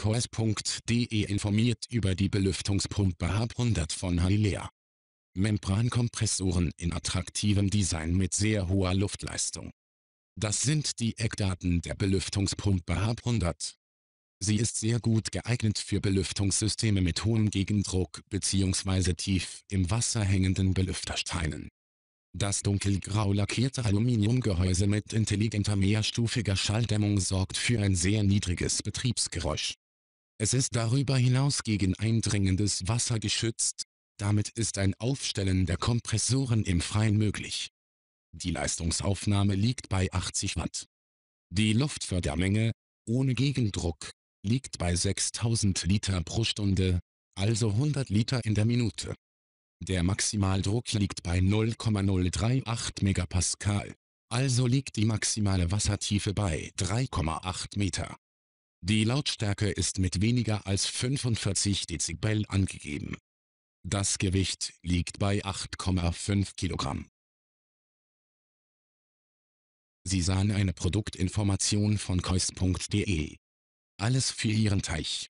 kurs.de informiert über die Belüftungspumpe H100 von Halilea. Membrankompressoren in attraktivem Design mit sehr hoher Luftleistung. Das sind die Eckdaten der Belüftungspumpe H100. Sie ist sehr gut geeignet für Belüftungssysteme mit hohem Gegendruck bzw. tief im Wasser hängenden Belüftersteinen. Das dunkelgrau lackierte Aluminiumgehäuse mit intelligenter mehrstufiger Schalldämmung sorgt für ein sehr niedriges Betriebsgeräusch. Es ist darüber hinaus gegen eindringendes Wasser geschützt, damit ist ein Aufstellen der Kompressoren im Freien möglich. Die Leistungsaufnahme liegt bei 80 Watt. Die Luftfördermenge, ohne Gegendruck, liegt bei 6000 Liter pro Stunde, also 100 Liter in der Minute. Der Maximaldruck liegt bei 0,038 MPa, also liegt die maximale Wassertiefe bei 3,8 Meter. Die Lautstärke ist mit weniger als 45 Dezibel angegeben. Das Gewicht liegt bei 8,5 Kilogramm. Sie sahen eine Produktinformation von kois.de. Alles für Ihren Teich.